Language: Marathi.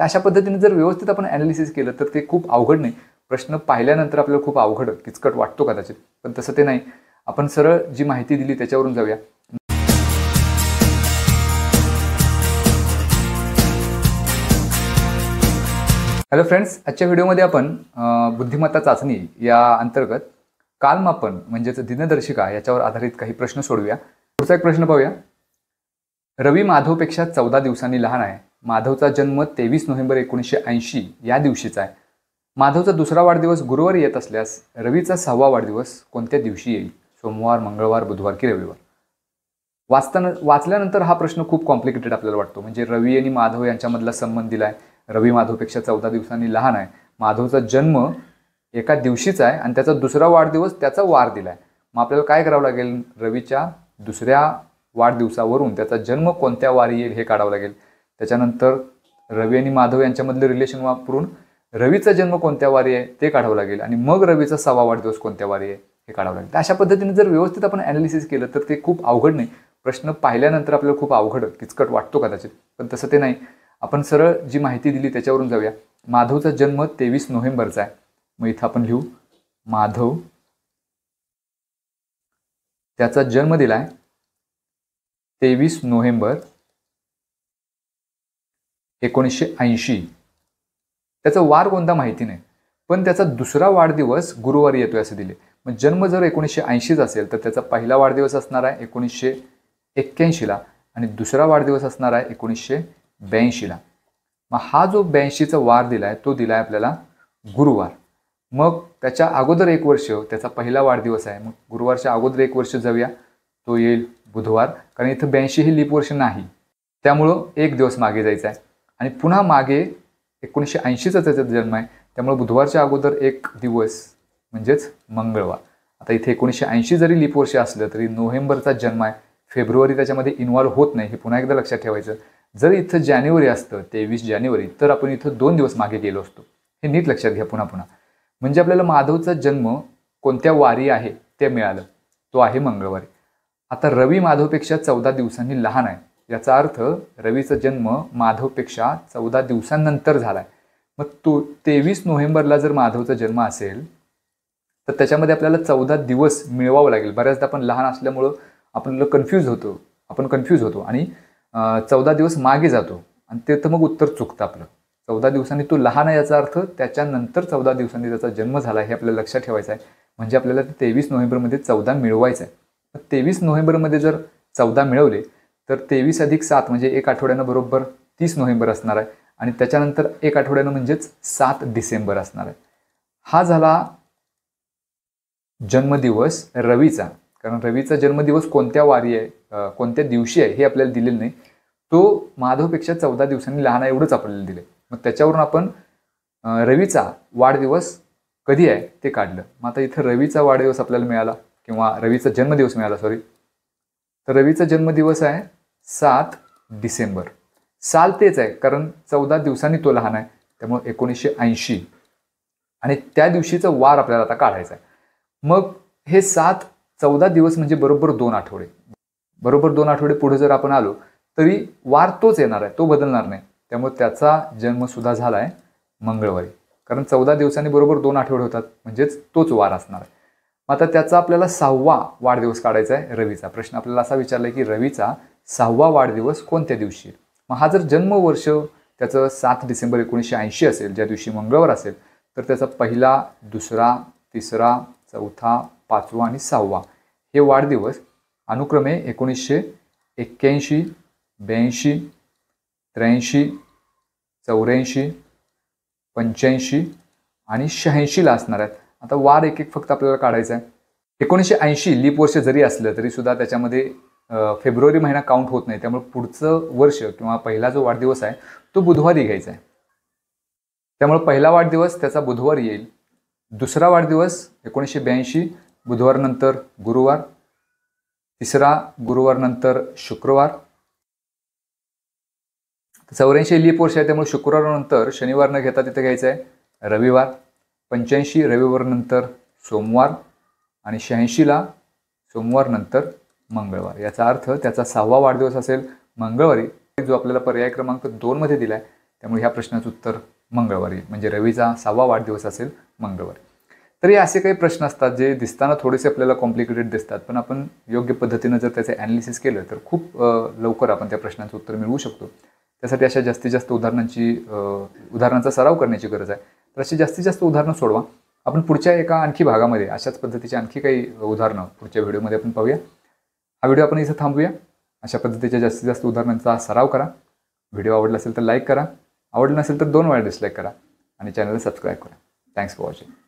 अशा पद्धतीने जर व्यवस्थित आपण ॲनालिसिस केलं तर ते खूप अवघड नाही प्रश्न पाहिल्यानंतर आपल्याला खूप अवघड किचकट वाटतो कदाचित पण तसं ते नाही आपण सरळ जी माहिती दिली त्याच्यावरून जाऊया हॅलो फ्रेंड्स आजच्या व्हिडिओमध्ये आपण बुद्धिमत्ता चाचणी या अंतर्गत कालमापन म्हणजेच दिनदर्शिका याच्यावर आधारित काही प्रश्न सोडवूया पुढचा एक प्रश्न पाहूया रवी माधवपेक्षा चौदा दिवसांनी लहान आहे माधवचा जन्म तेवीस नोव्हेंबर एकोणीसशे ऐंशी या दिवशीचा आहे माधवचा दुसरा वाढदिवस गुरुवारी येत असल्यास रवीचा सहावा वाढदिवस कोणत्या दिवशी येईल सोमवार मंगळवार बुधवार की रविवार वाचताना वाचल्यानंतर हा प्रश्न खूप कॉम्प्लिकेटेड आपल्याला वाटतो म्हणजे रवी आणि माधव यांच्यामधला संबंध दिला आहे रवी माधवपेक्षा चौदा दिवसांनी लहान आहे माधवचा जन्म एका दिवशीचा आहे आणि त्याचा दुसरा वाढदिवस त्याचा वार दिला आहे मग आपल्याला काय करावं लागेल रवीच्या दुसऱ्या वाढदिवसावरून त्याचा जन्म कोणत्या वारी येईल हे काढावं लागेल त्याच्यानंतर रवी आणि माधव यांच्यामधले रिलेशन वापरून रवीचा जन्म कोणत्या वारी आहे ते काढावं लागेल आणि मग रवीचा सवा वाढदिवस कोणत्या वारी आहे हे काढावं लागेल अशा पद्धतीने जर व्यवस्थित आपण ॲनालिसिस केलं तर ते खूप अवघड नाही प्रश्न पाहिल्यानंतर आपल्याला खूप अवघड किचकट वाटतो कदाचित पण तसं ते नाही आपण सरळ जी माहिती दिली त्याच्यावरून जाऊया माधवचा जन्म तेवीस नोव्हेंबरचा आहे मग इथं आपण लिहू माधव त्याचा जन्म दिला आहे तेवीस नोव्हेंबर एकोणीसशे ऐंशी त्याचा वार कोणता माहिती नाही पण त्याचा दुसरा वाढदिवस गुरुवारी येतोय असे दिले मग जन्म जर एकोणीसशे ऐंशीचा असेल तर त्याचा पहिला वाढदिवस असणार आहे एकोणीसशे एक्क्याऐंशीला आणि दुसरा वाढदिवस असणार आहे एकोणीसशे ब्याऐंशीला मग हा जो ब्याऐंशीचा वार दिला आहे तो दिला आहे आपल्याला गुरुवार मग त्याच्या अगोदर एक वर्ष त्याचा पहिला वाढदिवस आहे मग गुरुवारच्या अगोदर एक वर्ष जाऊया तो येईल बुधवार कारण इथं ब्याऐंशी ही लीप वर्ष नाही त्यामुळं एक दिवस मागे जायचा आहे आणि पुन्हा मागे एकोणीसशे ऐंशीचा त्याचा जन्म आहे त्यामुळे बुधवारच्या अगोदर एक दिवस म्हणजेच मंगळवार आता इथे एकोणीसशे ऐंशी जरी लीप वर्ष असलं तरी नोव्हेंबरचा जन्म आहे फेब्रुवारी त्याच्यामध्ये इन्व्हॉल्व्ह होत नाही हे पुन्हा एकदा लक्षात ठेवायचं जर इथं जानेवारी असतं तेवीस जानेवारी तर आपण इथं दोन दिवस मागे गेलो असतो हे नीट लक्षात घ्या पुन्हा पुन्हा म्हणजे आपल्याला माधवचा जन्म कोणत्या वारी आहे ते मिळालं तो आहे मंगळवारी आता रवी माधवपेक्षा चौदा दिवसांनी लहान आहे याचा अर्थ रवीचा जन्म माधवपेक्षा चौदा दिवसांनंतर झाला आहे मग तो तेवीस नोव्हेंबरला जर माधवचा जन्म असेल तर त्याच्यामध्ये आपल्याला चौदा दिवस मिळवावं लागेल बऱ्याचदा आपण लहान असल्यामुळं आपल्याला कन्फ्यूज होतो आपण कन्फ्यूज होतो आणि चौदा दिवस मागे जातो आणि ते तर मग उत्तर चुकतं आपलं चौदा दिवसांनी तो लहान आहे याचा अर्थ त्याच्यानंतर चौदा दिवसांनी त्याचा जन्म झाला हे आपल्याला लक्षात ठेवायचं आहे म्हणजे आपल्याला तेवीस नोव्हेंबरमध्ये चौदा मिळवायचं आहे तेवीस नोव्हेंबरमध्ये जर चौदा मिळवले तर तेवीस अधिक सात म्हणजे एक आठवड्यानं बरोबर तीस नोव्हेंबर असणार आहे आणि त्याच्यानंतर एक आठवड्यानं म्हणजेच सात डिसेंबर असणार आहे हा झाला जन्मदिवस रवीचा कारण रवीचा जन्मदिवस कोणत्या वारी आहे कोणत्या दिवशी आहे हे आपल्याला दिलेलं नाही तो माधवपेक्षा चौदा दिवसांनी लहान आहे एवढंच आपल्याला दिलं मग त्याच्यावरून आपण रवीचा वाढदिवस कधी आहे ते काढलं मग आता इथं रवीचा वाढदिवस आपल्याला मिळाला किंवा रवीचा जन्मदिवस मिळाला सॉरी तर रवीचा जन्मदिवस आहे सात डिसेंबर साल तेच आहे कारण चौदा दिवसांनी तो लहान आहे त्यामुळं एकोणीसशे ऐंशी आणि त्या दिवशीचा वार आपल्याला आता काढायचा आहे मग हे सात चौदा दिवस म्हणजे बरोबर दोन आठवडे बरोबर दोन आठवडे पुढे जर आपण आलो तरी वार तोच येणार आहे तो बदलणार नाही त्यामुळे त्याचा जन्मसुद्धा झाला आहे मंगळवारी कारण चौदा दिवसांनी बरोबर दोन आठवडे होतात म्हणजेच तोच वार असणार आहे आता त्याचा आपल्याला सहावा वाढदिवस काढायचा आहे रवीचा प्रश्न आपल्याला असा विचारला आहे की रवीचा सहावा वाढदिवस कोणत्या दिवशी मग हा जर जन्मवर्ष त्याचं सात डिसेंबर एकोणीसशे ऐंशी असेल ज्या दिवशी मंगळवार असेल तर त्याचा पहिला दुसरा तिसरा चौथा पाचवा आणि सहावा हे वाढदिवस अनुक्रमे एकोणीसशे एक्क्याऐंशी ब्याऐंशी त्र्याऐंशी चौऱ्याऐंशी पंच्याऐंशी आणि शहाऐंशीला असणार आहेत आता वार एक एक फक्त आपल्याला काढायचा आहे एकोणीसशे ऐंशी लीप वर्ष जरी असलं तरी सुद्धा त्याच्यामध्ये फेब्रुवारी महिना काउंट होत नाही त्यामुळे पुढचं वर्ष किंवा पहिला जो वाढदिवस आहे तो बुधवारी घ्यायचा आहे त्यामुळे पहिला वाढदिवस त्याचा बुधवार येईल दुसरा वाढदिवस एकोणीसशे ब्याऐंशी बुधवारनंतर गुरुवार तिसरा गुरुवारनंतर शुक्रवार चौऱ्याऐंशी लीप वर्ष आहे त्यामुळे शुक्रवारनंतर शनिवार न घेता तिथे घ्यायचं आहे रविवार पंच्याऐंशी रविवारनंतर सोमवार आणि शहाऐंशीला सोमवारनंतर मंगळवार याचा अर्थ त्याचा सहावा वाढदिवस असेल मंगळवारी जो आपल्याला पर्याय क्रमांक दोनमध्ये दिला आहे त्यामुळे ह्या प्रश्नाचं उत्तर मंगळवारी म्हणजे रवीचा सहावा वाढदिवस असेल मंगळवारी तर हे असे काही प्रश्न असतात जे दिसताना थोडेसे आपल्याला कॉम्प्लिकेटेड दिसतात पण आपण योग्य पद्धतीनं जर त्याचं ॲनालिसिस केलं तर खूप लवकर आपण त्या प्रश्नांचं उत्तर मिळवू शकतो त्यासाठी अशा जास्तीत जास्त उदाहरणांची उदाहरणांचा सराव करण्याची गरज आहे तर अशी जास्तीत जास्त उदाहरणं सोडवा आपण पुढच्या एका आणखी भागामध्ये अशाच पद्धतीची आणखी काही उदाहरणं पुढच्या व्हिडिओमध्ये आपण पाहूया हा व्हिडिओ आपण इथं थांबूया अशा पद्धतीच्या जास्तीत जास्त उदाहरणांचा सराव करा व्हिडिओ आवडला असेल तर लाईक करा आवडला नसेल तर दोन वेळा डिसलाईक करा आणि चॅनलला सबस्क्राईब करा थँक्स फॉर वॉचिंग